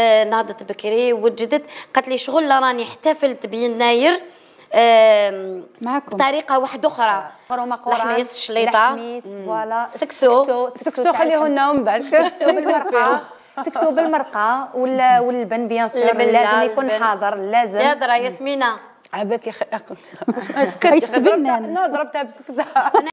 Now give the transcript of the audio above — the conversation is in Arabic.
آه، نهضت بكري وجدت قالت لي شغل راني احتفلت بيناير معكم طريقه واحده اخرى فروما قران الحميس فوالا سكسو سكسو لنا من بعد سكسو بالمرقه سكسو بالمرقه ولا واللبن بيان سور لازم يكون حاضر لازم يا درا ياسمينه عباك يا اخي اكل اسكت تبنى انا ضربتها بسكتها